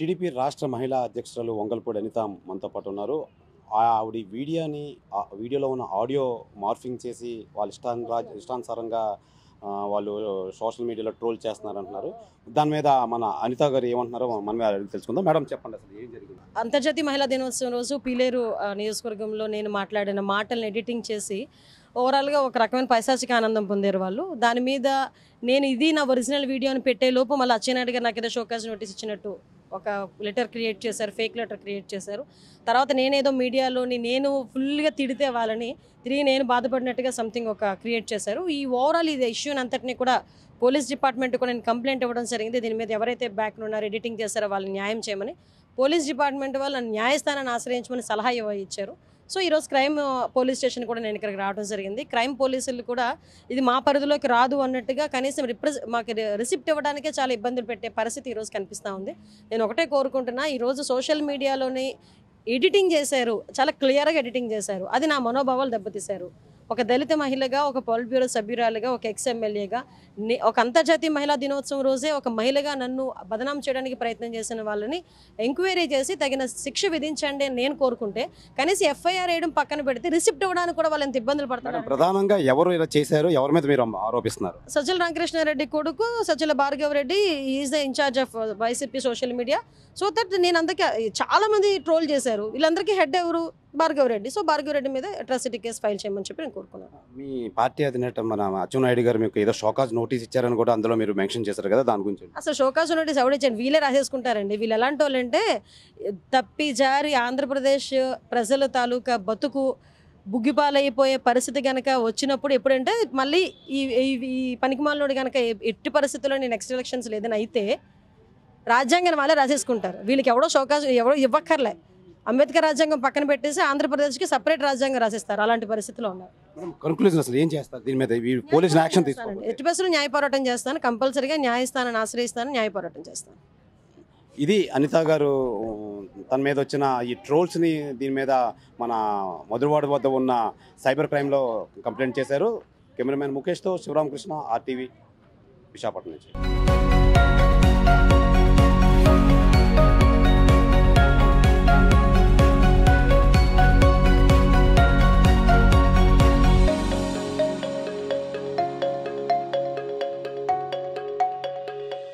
TDP రాష్ట్ర మహిళా అధ్యక్షురాలు వంగల్పూడి అనిత మనతో పాటు ఉన్నారు ఆవిడ వీడియోని వీడియోలో ఉన్న ఆడియో మార్ఫింగ్ చేసి వాళ్ళ ఇష్టాన్ ఇష్టానుసారంగా వాళ్ళు సోషల్ మీడియాలో ట్రోల్ చేస్తున్నారంటున్నారు దాని మీద మన అనిత గారు ఏమంటున్నారో మనమే తెలుసుకుందాం మేడం చెప్పండి అసలు ఏం జరిగింది అంతర్జాతీయ మహిళా దినోత్సవం రోజు పీలేరు నియోజకవర్గంలో నేను మాట్లాడిన మాటలను ఎడిటింగ్ చేసి ఓవరాల్గా ఒక రకమైన పైశాచిక ఆనందం పొందారు వాళ్ళు దాని మీద నేను ఇది నా ఒరిజినల్ వీడియోని పెట్టే లోపు మళ్ళీ అచ్చెన్నాయుడు గారు నాకు ఏదో షోకాజ్ నోటీస్ ఇచ్చినట్టు ఒక లెటర్ క్రియేట్ చేశారు ఫేక్ లెటర్ క్రియేట్ చేశారు తర్వాత నేనేదో మీడియాలోని నేను ఫుల్గా తిడితే వాళ్ళని తిరిగి నేను బాధపడినట్టుగా సంథింగ్ ఒక క్రియేట్ చేశారు ఈ ఓవరాల్ ఇది ఇష్యూని అంతటిని కూడా పోలీస్ డిపార్ట్మెంట్ కూడా నేను కంప్లైంట్ ఇవ్వడం జరిగింది దీని మీద ఎవరైతే బ్యాక్ ఉన్నారో ఎడిటింగ్ చేశారో వాళ్ళని న్యాయం చేయమని పోలీస్ డిపార్ట్మెంట్ వాళ్ళు న్యాయస్థానాన్ని ఆశ్రయించమని సలహా ఇచ్చారు సో ఈరోజు క్రైమ్ పోలీస్ స్టేషన్ కూడా నేను ఇక్కడికి రావడం జరిగింది క్రైమ్ పోలీసులు కూడా ఇది మా పరిధిలోకి రాదు అన్నట్టుగా కనీసం రిప్రజ మాకు రిసిప్ట్ ఇవ్వడానికే చాలా ఇబ్బందులు పెట్టే పరిస్థితి ఈరోజు కనిపిస్తూ ఉంది నేను ఒకటే కోరుకుంటున్నా ఈరోజు సోషల్ మీడియాలోని ఎడిటింగ్ చేశారు చాలా క్లియర్గా ఎడిటింగ్ చేశారు అది నా మనోభావాలు దెబ్బతీశారు ఒక దళిత మహిళగా ఒక పొలిట్ బ్యూరో సభ్యురాలుగా ఒక ఎక్స్ ఎమ్మెల్యేగా ఒక అంతర్జాతీయ మహిళా దినోత్సవం రోజే ఒక మహిళగా నన్ను బదనాం చేయడానికి ప్రయత్నం చేసిన వాళ్ళని ఎంక్వైరీ చేసి తగిన శిక్ష విధించండి అని నేను కోరుకుంటే కనీసం ఎఫ్ఐఆర్ వేయడం పక్కన పెడితే రిసిప్ట్ ఇవ్వడానికి కూడా వాళ్ళంత ఇబ్బందులు పడతారు ప్రధానంగా ఎవరు ఇలా చేశారు ఎవరి మీద మీరు ఆరోపిస్తున్నారు సజ్జల రామకృష్ణారెడ్డి కొడుకు Sajjala Bhargav Reddy is the incharge of YCP social media so that నేను అందరికీ చాలా మంది ట్రోల్ చేశారు వీళ్ళందరికీ హెడ్ ఎవరు భార్గవరెడ్డి సో భార్గవరెడ్డి మీద అట్రాసిటీ కేసు ఫైల్ చేయమని చెప్పి నేను కోరుకున్నాను మీ పార్టీ అధినేత మన అచ్చునాయుడు గారు మీకు ఏదో షోకాజ్ నోటీస్ ఇచ్చారని కూడా అందులో మీరు మెన్షన్ చేశారు కదా దాని గురించి అసలు షోకాజ్ నోటీస్ ఎవడిచ్చాను వీళ్ళే రాసేసుకుంటారండి వీళ్ళు ఎలాంటి వాళ్ళంటే తప్పి జారి ఆంధ్రప్రదేశ్ ప్రజల తాలూకా బతుకు బుగ్గిపాలైపోయే పరిస్థితి కనుక వచ్చినప్పుడు ఎప్పుడంటే మళ్ళీ ఈ ఈ పనికిమాలనోడు కనుక ఎట్టి పరిస్థితుల్లో నేను నెక్స్ట్ ఎలక్షన్స్ లేదని అయితే రాజ్యాంగం వాళ్ళే రాసేసుకుంటారు వీళ్ళకి ఎవడో షోకాజ్ ఎవడో ఇవ్వక్కర్లే అంబేద్కర్ రాజ్యాంగం పక్కన పెట్టేసి ఆంధ్రప్రదేశ్కి సపరేట్ రాజ్యాంగం రాసిస్తారు అలాంటి పరిస్థితిలో ఉన్నారు కన్క్లూజన్ అసలు ఏం చేస్తారు దీని మీద పోలీసులు యాక్షన్ తీసుకోవాలి ఎట్టి బస్సులు న్యాయ పోరాటం చేస్తాను కంపల్సరీగా న్యాయస్థానాన్ని ఆశ్రయిస్తాను న్యాయ పోరాటం చేస్తాను ఇది అనిత గారు తన మీద వచ్చిన ఈ ట్రోల్స్ని దీని మీద మన మధురవాడ వద్ద ఉన్న సైబర్ క్రైమ్లో కంప్లైంట్ చేశారు కెమెరామెన్ ముఖేష్తో శివరామకృష్ణ ఆర్టీవీ విశాఖపట్నం నుంచి